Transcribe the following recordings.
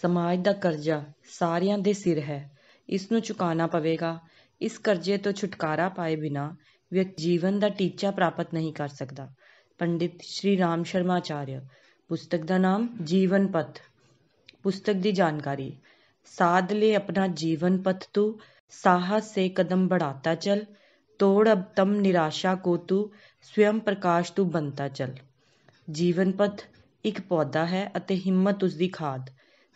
ਸਮਾਜ ਦਾ ਕਰਜ਼ਾ ਸਾਰਿਆਂ ਦੇ ਸਿਰ ਹੈ ਇਸ ਨੂੰ ਚੁਕਾਉਣਾ ਪਵੇਗਾ ਇਸ ਕਰਜ਼ੇ ਤੋਂ ਛੁਟਕਾਰਾ ਪਾਏ ਬਿਨਾ ਵਿਅਕਤੀ ਜੀਵਨ ਦਾ ਟੀਚਾ ਪ੍ਰਾਪਤ ਨਹੀਂ ਕਰ ਸਕਦਾ ਪੰਡਿਤ ਸ਼੍ਰੀ ਰਾਮ ਸ਼ਰਮਾ ਸ਼ਰਮਾਚਾਰਿਆ ਪੁਸਤਕ ਦਾ ਨਾਮ ਜੀਵਨ ਪਥ ਪੁਸਤਕ ਦੀ ਜਾਣਕਾਰੀ ਸਾਧ ਲੈ ਆਪਣਾ ਜੀਵਨ ਪਥ ਤੂੰ ਸਾਹਸ ਸੇ ਕਦਮ ਬੜਾਤਾ ਚਲ ਤੋੜ ਅਬ ਤਮ ਨਿਰਾਸ਼ਾ ਕੋ ਤੂੰ स्वयं ਪ੍ਰਕਾਸ਼ ਤੂੰ ਬਣਤਾ ਚਲ ਜੀਵਨ ਪਥ ਇੱਕ ਪੌਦਾ ਹੈ ਅਤੇ ਹਿੰਮਤ ਉਸ ਦੀ ਖਾਦ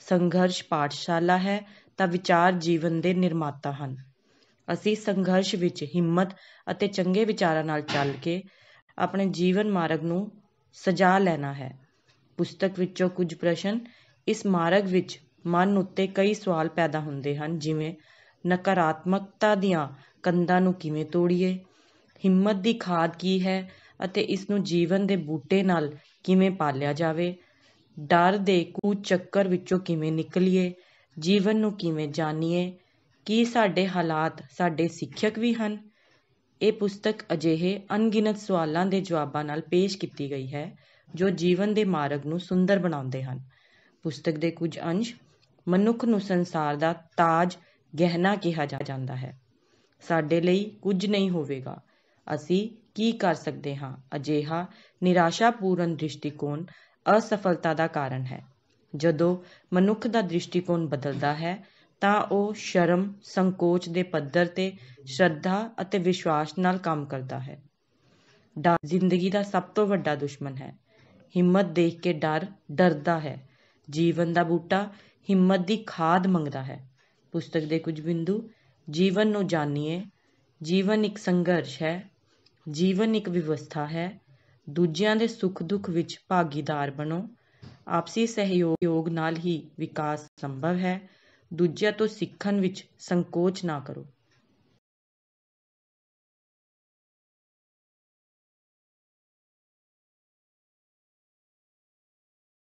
ਸੰਘਰਸ਼ ਪਾਠਸ਼ਾਲਾ ਹੈ ਤਾਂ ਵਿਚਾਰ ਜੀਵਨ ਦੇ ਨਿਰਮਾਤਾ ਹਨ ਅਸੀਂ ਸੰਘਰਸ਼ ਵਿੱਚ ਹਿੰਮਤ ਅਤੇ ਚੰਗੇ ਵਿਚਾਰਾਂ ਨਾਲ ਚੱਲ ਕੇ ਆਪਣੇ ਜੀਵਨ ਮਾਰਗ ਨੂੰ ਸਜਾ ਲੈਣਾ ਹੈ ਪੁਸਤਕ ਵਿੱਚੋਂ ਕੁਝ ਪ੍ਰਸ਼ਨ ਇਸ ਮਾਰਗ ਵਿੱਚ ਮਨ ਉੱਤੇ ਕਈ ਸਵਾਲ ਪੈਦਾ ਹੁੰਦੇ ਹਨ ਜਿਵੇਂ ਨਕਾਰਾਤਮਕਤਾ ਦੀਆਂ ਕੰਧਾਂ ਨੂੰ ਕਿਵੇਂ ਤੋੜੀਏ ਹਿੰਮਤ ਦੀ ਖਾਦ ਕੀ ਹੈ ਅਤੇ ਇਸ ਨੂੰ ਜੀਵਨ ਦੇ ਬੂਟੇ ਨਾਲ ਕਿਵੇਂ ਪਾਲਿਆ ਜਾਵੇ ਡਰ ਦੇ ਕੁ-ਚੱਕਰ ਵਿੱਚੋਂ ਕਿਵੇਂ ਨਿਕਲੀਏ? ਜੀਵਨ ਨੂੰ ਕਿਵੇਂ ਜਾਣੀਏ? ਕੀ ਸਾਡੇ ਹਾਲਾਤ ਸਾਡੇ ਸਿੱਖਿਅਕ ਵੀ ਹਨ? ਇਹ ਪੁਸਤਕ ਅਜਿਹੇ ਅਣਗਿਣਤ ਸਵਾਲਾਂ ਦੇ ਜਵਾਬਾਂ ਨਾਲ ਪੇਸ਼ ਕੀਤੀ ਗਈ ਹੈ ਜੋ ਜੀਵਨ ਦੇ ਮਾਰਗ ਨੂੰ ਸੁੰਦਰ ਬਣਾਉਂਦੇ ਹਨ। ਪੁਸਤਕ ਦੇ ਕੁਝ ਅੰਸ਼: ਮਨੁੱਖ ਨੂੰ ਸੰਸਾਰ ਦਾ ਤਾਜ-ਗਹਿਣਾ ਕਿਹਾ ਜਾਂਦਾ ਹੈ। ਸਾਡੇ ਲਈ ਕੁਝ ਨਹੀਂ ਹੋਵੇਗਾ। ਅਸੀਂ ਕੀ ਕਰ ਸਕਦੇ ਹਾਂ? ਅਜਿਹਾ ਨਿਰਾਸ਼ਾਪੂਰਨ ਦ੍ਰਿਸ਼ਟੀਕੋਣ ਅਸਫਲਤਾ ਦਾ ਕਾਰਨ ਹੈ ਜਦੋਂ ਮਨੁੱਖ ਦਾ ਦ੍ਰਿਸ਼ਟੀਕੋਣ ਬਦਲਦਾ ਹੈ ਤਾਂ ਉਹ ਸ਼ਰਮ ਸੰਕੋਚ ਦੇ ਪੱਧਰ ਤੇ ਸ਼ਰਧਾ ਅਤੇ ਵਿਸ਼ਵਾਸ ਨਾਲ ਕੰਮ ਕਰਦਾ ਹੈ ਡਰ ਜ਼ਿੰਦਗੀ ਦਾ ਸਭ ਤੋਂ ਵੱਡਾ ਦੁਸ਼ਮਣ ਹੈ ਹਿੰਮਤ ਦੇਖ ਕੇ ਡਰ ਡਰਦਾ ਹੈ ਜੀਵਨ ਦਾ ਬੂਟਾ ਹਿੰਮਤ ਦੀ ਖਾਦ ਮੰਗਦਾ ਹੈ ਪੁਸਤਕ ਦੇ ਕੁਝ ਬਿੰਦੂ ਜੀਵਨ ਨੂੰ ਜਾਣੀਏ ਜੀਵਨ ਇੱਕ ਸੰਘਰਸ਼ ਹੈ ਜੀਵਨ ਇੱਕ ਵਿਵਸਥਾ ਹੈ ਦੂਜਿਆਂ ਦੇ ਸੁੱਖ ਦੁੱਖ ਵਿੱਚ ਭਾਗੀਦਾਰ ਬਣੋ ਆਪਸੀ ਸਹਿਯੋਗ ਨਾਲ ਹੀ ਵਿਕਾਸ ਸੰਭਵ ਹੈ ਦੂਜਿਆਂ ਤੋਂ ਸਿੱਖਣ ਵਿੱਚ ਸੰਕੋਚ ਨਾ ਕਰੋ